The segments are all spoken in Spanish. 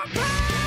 my pain!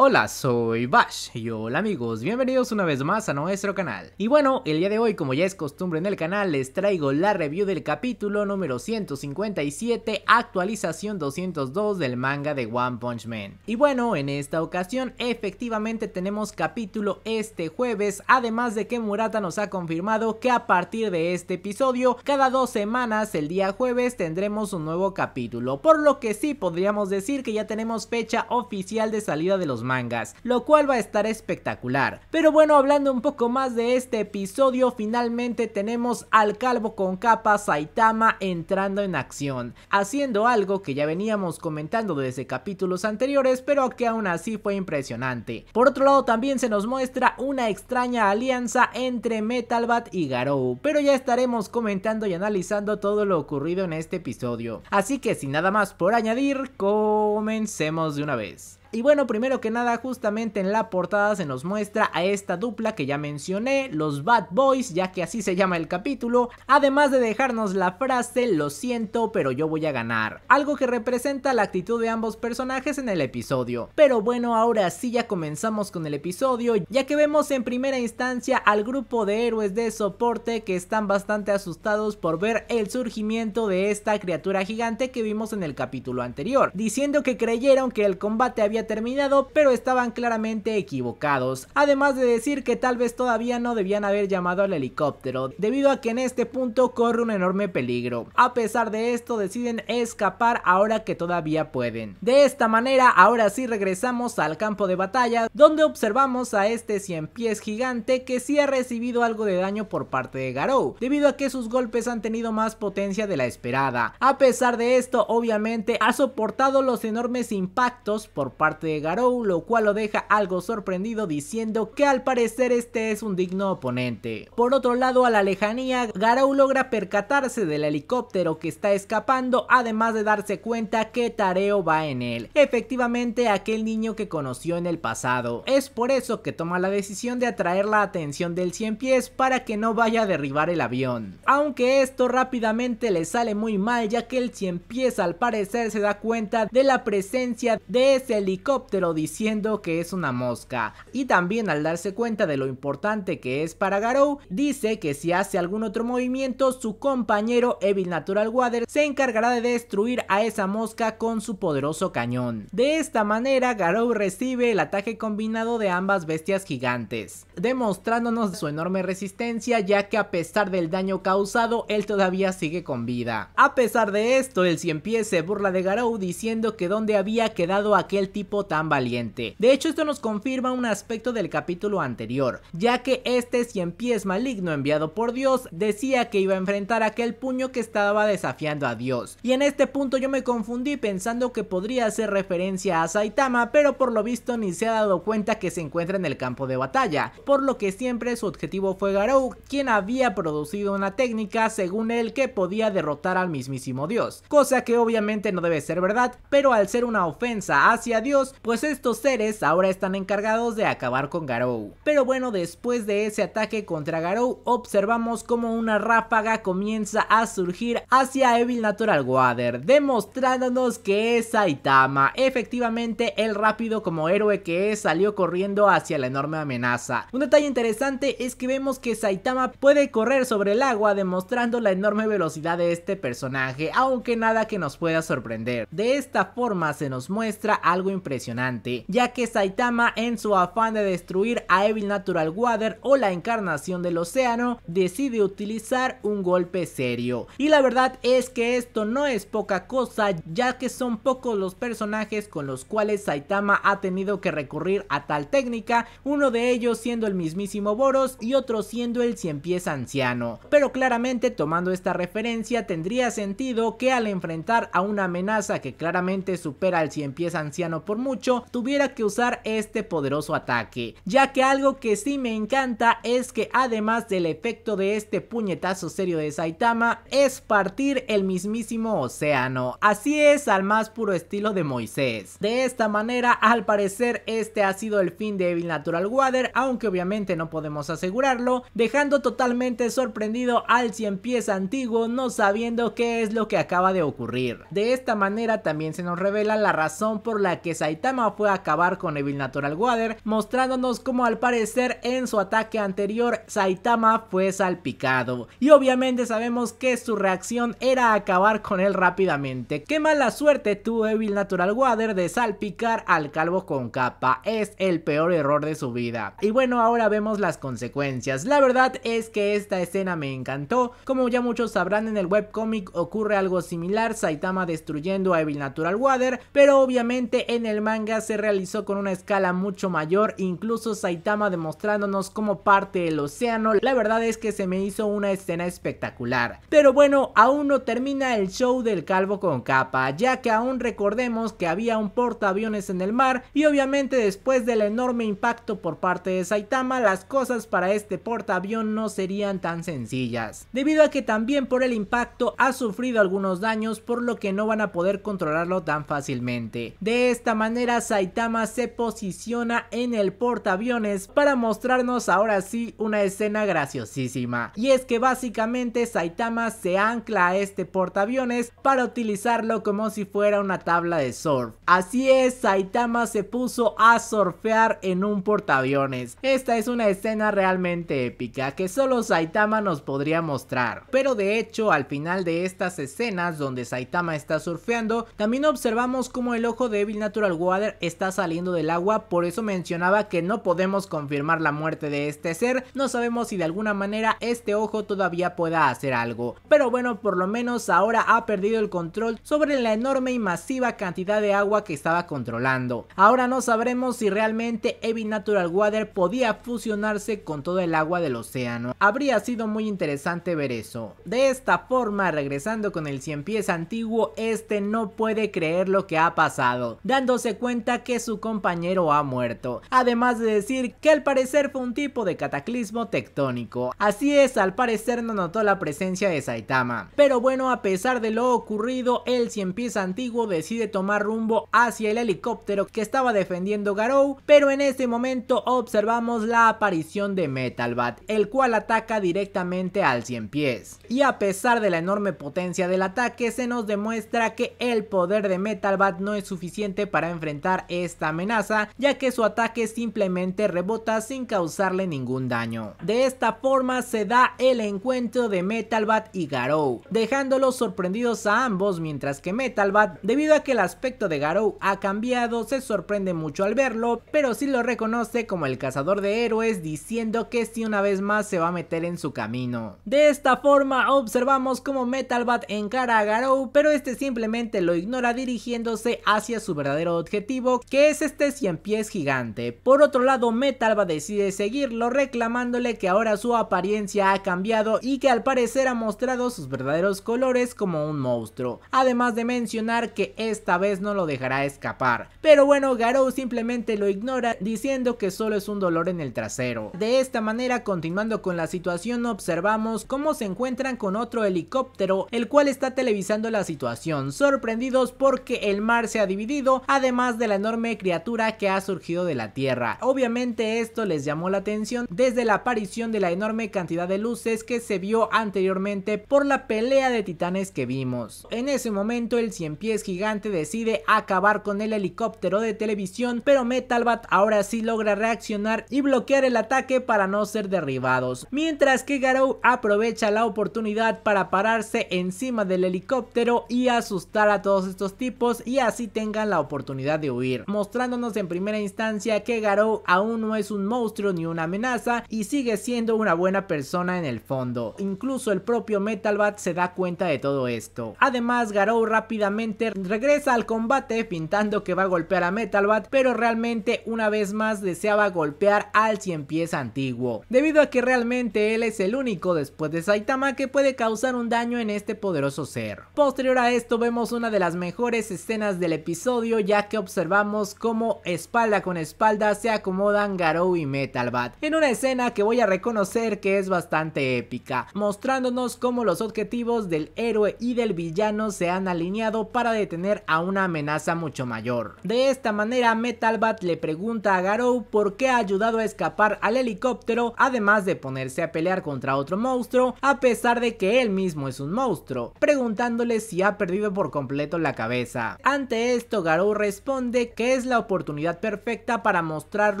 Hola, soy Bash y hola amigos, bienvenidos una vez más a nuestro canal. Y bueno, el día de hoy como ya es costumbre en el canal les traigo la review del capítulo número 157, actualización 202 del manga de One Punch Man. Y bueno, en esta ocasión efectivamente tenemos capítulo este jueves, además de que Murata nos ha confirmado que a partir de este episodio, cada dos semanas el día jueves tendremos un nuevo capítulo, por lo que sí podríamos decir que ya tenemos fecha oficial de salida de los mangas, lo cual va a estar espectacular. Pero bueno, hablando un poco más de este episodio, finalmente tenemos al calvo con capa Saitama entrando en acción, haciendo algo que ya veníamos comentando desde capítulos anteriores, pero que aún así fue impresionante. Por otro lado, también se nos muestra una extraña alianza entre Metalbat y Garou, pero ya estaremos comentando y analizando todo lo ocurrido en este episodio. Así que sin nada más por añadir, comencemos de una vez. Y bueno, primero que nada, justamente en la portada se nos muestra a esta dupla que ya mencioné, los Bad Boys, ya que así se llama el capítulo, además de dejarnos la frase, lo siento, pero yo voy a ganar, algo que representa la actitud de ambos personajes en el episodio. Pero bueno, ahora sí ya comenzamos con el episodio, ya que vemos en primera instancia al grupo de héroes de soporte que están bastante asustados por ver el surgimiento de esta criatura gigante que vimos en el capítulo anterior, diciendo que creyeron que el combate había terminado, pero estaban claramente equivocados. Además de decir que tal vez todavía no debían haber llamado al helicóptero, debido a que en este punto corre un enorme peligro. A pesar de esto, deciden escapar ahora que todavía pueden. De esta manera, ahora sí regresamos al campo de batalla, donde observamos a este 100 pies gigante que sí ha recibido algo de daño por parte de Garou, debido a que sus golpes han tenido más potencia de la esperada. A pesar de esto, obviamente ha soportado los enormes impactos por parte de Garou, lo cual lo deja algo sorprendido diciendo que al parecer este es un digno oponente. Por otro lado, a la lejanía, Garou logra percatarse del helicóptero que está escapando, además de darse cuenta que Tareo va en él, efectivamente aquel niño que conoció en el pasado. Es por eso que toma la decisión de atraer la atención del cien pies para que no vaya a derribar el avión. Aunque esto rápidamente le sale muy mal ya que el cien pies al parecer se da cuenta de la presencia de ese helicóptero diciendo que es una mosca. Y también al darse cuenta de lo importante que es para Garou, dice que si hace algún otro movimiento, su compañero Evil Natural Water se encargará de destruir a esa mosca con su poderoso cañón. De esta manera, Garou recibe el ataque combinado de ambas bestias gigantes, demostrándonos su enorme resistencia ya que a pesar del daño causado, él todavía sigue con vida. A pesar de esto, el cien pies se burla de Garou diciendo que donde había quedado aquel tipo tan valiente. De hecho esto nos confirma un aspecto del capítulo anterior, ya que este cien pies maligno enviado por Dios decía que iba a enfrentar aquel puño que estaba desafiando a Dios. Y en este punto yo me confundí pensando que podría hacer referencia a Saitama, pero por lo visto ni se ha dado cuenta que se encuentra en el campo de batalla, por lo que siempre su objetivo fue Garou, quien había producido una técnica según él que podía derrotar al mismísimo Dios, cosa que obviamente no debe ser verdad, pero al ser una ofensa hacia Dios pues estos seres ahora están encargados de acabar con Garou. Pero bueno, después de ese ataque contra Garou, observamos como una ráfaga comienza a surgir hacia Evil Natural Water, demostrándonos que es Saitama, efectivamente el rápido como héroe que es, salió corriendo hacia la enorme amenaza. Un detalle interesante es que vemos que Saitama puede correr sobre el agua demostrando la enorme velocidad de este personaje, aunque nada que nos pueda sorprender. De esta forma se nos muestra algo impresionante impresionante, ya que Saitama en su afán de destruir a Evil Natural Water o la encarnación del océano, decide utilizar un golpe serio. Y la verdad es que esto no es poca cosa, ya que son pocos los personajes con los cuales Saitama ha tenido que recurrir a tal técnica, uno de ellos siendo el mismísimo Boros y otro siendo el cien pies anciano. Pero claramente tomando esta referencia tendría sentido que al enfrentar a una amenaza que claramente supera al cien pies anciano por mucho tuviera que usar este poderoso ataque, ya que algo que sí me encanta es que además del efecto de este puñetazo serio de Saitama es partir el mismísimo océano, así es al más puro estilo de Moisés. De esta manera al parecer este ha sido el fin de Evil Natural Water, aunque obviamente no podemos asegurarlo, dejando totalmente sorprendido al cien pies antiguo no sabiendo qué es lo que acaba de ocurrir. De esta manera también se nos revela la razón por la que Saitama Saitama fue a acabar con Evil Natural Water, mostrándonos como al parecer en su ataque anterior Saitama fue salpicado. Y obviamente sabemos que su reacción era acabar con él rápidamente. Qué mala suerte tuvo Evil Natural Water de salpicar al calvo con capa. Es el peor error de su vida. Y bueno, ahora vemos las consecuencias. La verdad es que esta escena me encantó. Como ya muchos sabrán en el webcomic ocurre algo similar, Saitama destruyendo a Evil Natural Water, pero obviamente en el manga se realizó con una escala mucho mayor, incluso Saitama demostrándonos como parte del océano, la verdad es que se me hizo una escena espectacular. Pero bueno, aún no termina el show del calvo con capa, ya que aún recordemos que había un portaaviones en el mar y obviamente después del enorme impacto por parte de Saitama, las cosas para este portaavión no serían tan sencillas, debido a que también por el impacto ha sufrido algunos daños por lo que no van a poder controlarlo tan fácilmente. De esta manera Saitama se posiciona en el portaaviones para mostrarnos ahora sí una escena graciosísima. Y es que básicamente Saitama se ancla a este portaaviones para utilizarlo como si fuera una tabla de surf. Así es, Saitama se puso a surfear en un portaaviones. Esta es una escena realmente épica que solo Saitama nos podría mostrar. Pero de hecho al final de estas escenas donde Saitama está surfeando también observamos como el ojo débil natural Water está saliendo del agua, por eso mencionaba que no podemos confirmar la muerte de este ser, no sabemos si de alguna manera este ojo todavía pueda hacer algo. Pero bueno, por lo menos ahora ha perdido el control sobre la enorme y masiva cantidad de agua que estaba controlando. Ahora no sabremos si realmente Heavy Natural Water podía fusionarse con todo el agua del océano. Habría sido muy interesante ver eso. De esta forma, regresando con el cien pies antiguo, este no puede creer lo que ha pasado, dando se cuenta que su compañero ha muerto, además de decir que al parecer fue un tipo de cataclismo tectónico. Así es, al parecer no notó la presencia de Saitama. Pero bueno, a pesar de lo ocurrido, el 100 pies antiguo decide tomar rumbo hacia el helicóptero que estaba defendiendo Garou, pero en este momento observamos la aparición de Metal Bat el cual ataca directamente al 100 pies. Y a pesar de la enorme potencia del ataque, se nos demuestra que el poder de Metal Bat no es suficiente para enfrentar esta amenaza, ya que su ataque simplemente rebota sin causarle ningún daño. De esta forma se da el encuentro de Bat y Garou, dejándolos sorprendidos a ambos mientras que Bat debido a que el aspecto de Garou ha cambiado, se sorprende mucho al verlo, pero sí lo reconoce como el cazador de héroes diciendo que si una vez más se va a meter en su camino. De esta forma observamos como Metalbat encara a Garou, pero este simplemente lo ignora dirigiéndose hacia su verdadero objetivo, que es este cien pies gigante. Por otro lado, Metalba decide seguirlo reclamándole que ahora su apariencia ha cambiado y que al parecer ha mostrado sus verdaderos colores como un monstruo. Además de mencionar que esta vez no lo dejará escapar. Pero bueno, Garou simplemente lo ignora diciendo que solo es un dolor en el trasero. De esta manera, continuando con la situación, observamos cómo se encuentran con otro helicóptero, el cual está televisando la situación, sorprendidos porque el mar se ha dividido, más de la enorme criatura que ha surgido de la Tierra. Obviamente esto les llamó la atención desde la aparición de la enorme cantidad de luces que se vio anteriormente por la pelea de titanes que vimos. En ese momento el cien pies gigante decide acabar con el helicóptero de televisión, pero Metalbat ahora sí logra reaccionar y bloquear el ataque para no ser derribados. Mientras que Garou aprovecha la oportunidad para pararse encima del helicóptero y asustar a todos estos tipos y así tengan la oportunidad de huir, mostrándonos en primera instancia que Garou aún no es un monstruo ni una amenaza y sigue siendo una buena persona en el fondo. Incluso el propio Metal Bat se da cuenta de todo esto. Además, Garou rápidamente regresa al combate pintando que va a golpear a Metal Bat pero realmente una vez más deseaba golpear al cien pies antiguo, debido a que realmente él es el único después de Saitama que puede causar un daño en este poderoso ser. Posterior a esto vemos una de las mejores escenas del episodio ya que que observamos cómo espalda con espalda se acomodan Garou y Metal Bat, en una escena que voy a reconocer que es bastante épica, mostrándonos cómo los objetivos del héroe y del villano se han alineado para detener a una amenaza mucho mayor. De esta manera Metal Bat le pregunta a Garou por qué ha ayudado a escapar al helicóptero, además de ponerse a pelear contra otro monstruo, a pesar de que él mismo es un monstruo, preguntándole si ha perdido por completo la cabeza. Ante esto Garou responde que es la oportunidad perfecta para mostrar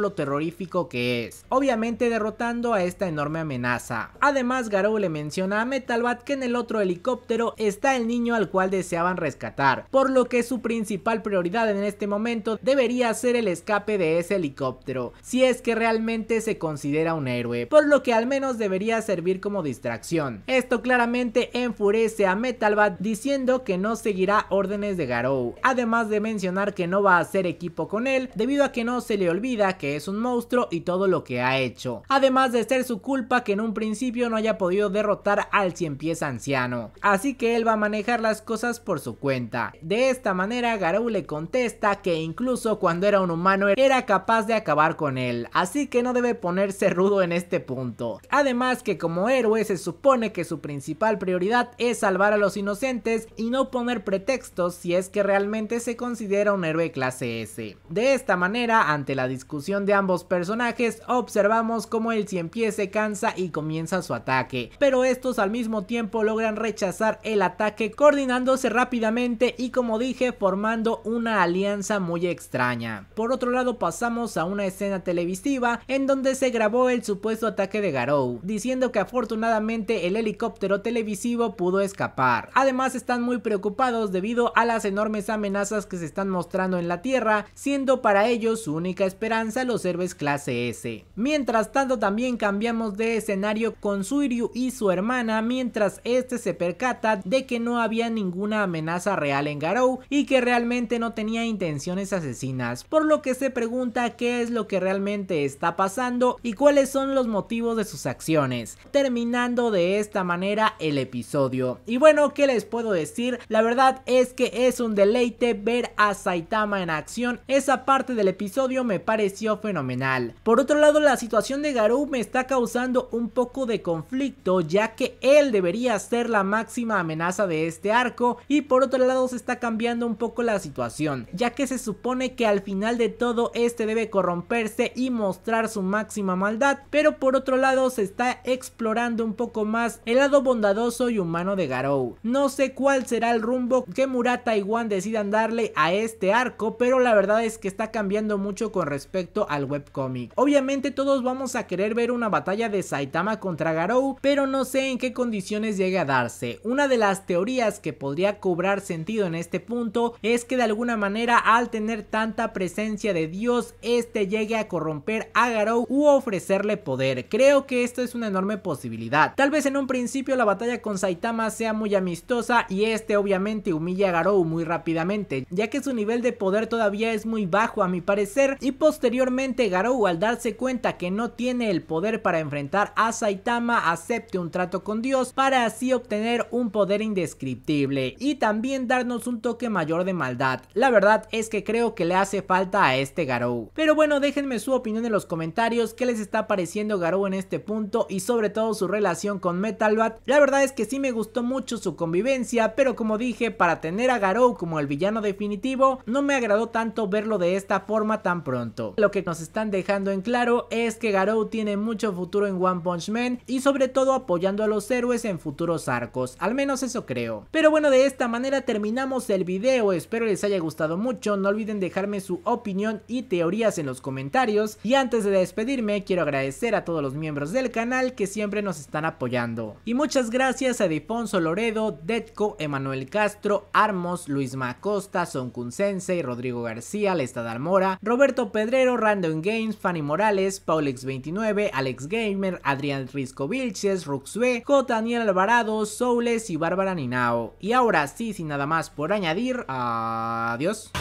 lo terrorífico que es, obviamente derrotando a esta enorme amenaza. Además Garou le menciona a Metalbat que en el otro helicóptero está el niño al cual deseaban rescatar, por lo que su principal prioridad en este momento debería ser el escape de ese helicóptero, si es que realmente se considera un héroe, por lo que al menos debería servir como distracción. Esto claramente enfurece a Metalbat diciendo que no seguirá órdenes de Garou, además de mencionar que no va a hacer equipo con él debido a que no se le olvida que es un monstruo y todo lo que ha hecho. Además de ser su culpa que en un principio no haya podido derrotar al cien pies anciano. Así que él va a manejar las cosas por su cuenta. De esta manera Garou le contesta que incluso cuando era un humano era capaz de acabar con él. Así que no debe ponerse rudo en este punto. Además que como héroe se supone que su principal prioridad es salvar a los inocentes y no poner pretextos si es que realmente se considera un clase S. De esta manera, ante la discusión de ambos personajes, observamos cómo el cien pies se cansa y comienza su ataque, pero estos al mismo tiempo logran rechazar el ataque coordinándose rápidamente y como dije formando una alianza muy extraña. Por otro lado pasamos a una escena televisiva en donde se grabó el supuesto ataque de Garou, diciendo que afortunadamente el helicóptero televisivo pudo escapar. Además están muy preocupados debido a las enormes amenazas que se están mostrando en la tierra, siendo para ellos su única esperanza los héroes clase S. Mientras tanto también cambiamos de escenario con Suiryu y su hermana mientras este se percata de que no había ninguna amenaza real en Garou y que realmente no tenía intenciones asesinas, por lo que se pregunta qué es lo que realmente está pasando y cuáles son los motivos de sus acciones, terminando de esta manera el episodio. Y bueno, ¿qué les puedo decir? La verdad es que es un deleite ver a Saitama tama en acción, esa parte del episodio me pareció fenomenal. Por otro lado, la situación de Garou me está causando un poco de conflicto, ya que él debería ser la máxima amenaza de este arco, y por otro lado se está cambiando un poco la situación, ya que se supone que al final de todo este debe corromperse y mostrar su máxima maldad, pero por otro lado se está explorando un poco más el lado bondadoso y humano de Garou. No sé cuál será el rumbo que Murata y Wan decidan darle a este arco pero la verdad es que está cambiando mucho con respecto al webcomic. Obviamente todos vamos a querer ver una batalla de Saitama contra Garou, pero no sé en qué condiciones llegue a darse. Una de las teorías que podría cobrar sentido en este punto es que de alguna manera al tener tanta presencia de Dios, este llegue a corromper a Garou u ofrecerle poder. Creo que esto es una enorme posibilidad. Tal vez en un principio la batalla con Saitama sea muy amistosa y este obviamente humilla a Garou muy rápidamente, ya que su nivel de poder todavía es muy bajo a mi parecer y posteriormente Garou al darse cuenta que no tiene el poder para enfrentar a Saitama acepte un trato con Dios para así obtener un poder indescriptible y también darnos un toque mayor de maldad. La verdad es que creo que le hace falta a este Garou. Pero bueno, déjenme su opinión en los comentarios, qué les está pareciendo Garou en este punto y sobre todo su relación con Metalbat. La verdad es que sí me gustó mucho su convivencia, pero como dije, para tener a Garou como el villano definitivo, no no me agradó tanto verlo de esta forma tan pronto. Lo que nos están dejando en claro es que Garou tiene mucho futuro en One Punch Man y sobre todo apoyando a los héroes en futuros arcos, al menos eso creo. Pero bueno, de esta manera terminamos el video, espero les haya gustado mucho, no olviden dejarme su opinión y teorías en los comentarios y antes de despedirme quiero agradecer a todos los miembros del canal que siempre nos están apoyando. Y muchas gracias a Difonso Loredo, Detco, Emanuel Castro, Armos, Luis Macosta, Son Rodrigo García, Lesta Dalmora, Roberto Pedrero, Random Games, Fanny Morales, Paulex 29 Alex Gamer, Adrián Risco Vilches, Ruxue, J. Alvarado, Soules y Bárbara Ninao. Y ahora sí, sin nada más por añadir, adiós.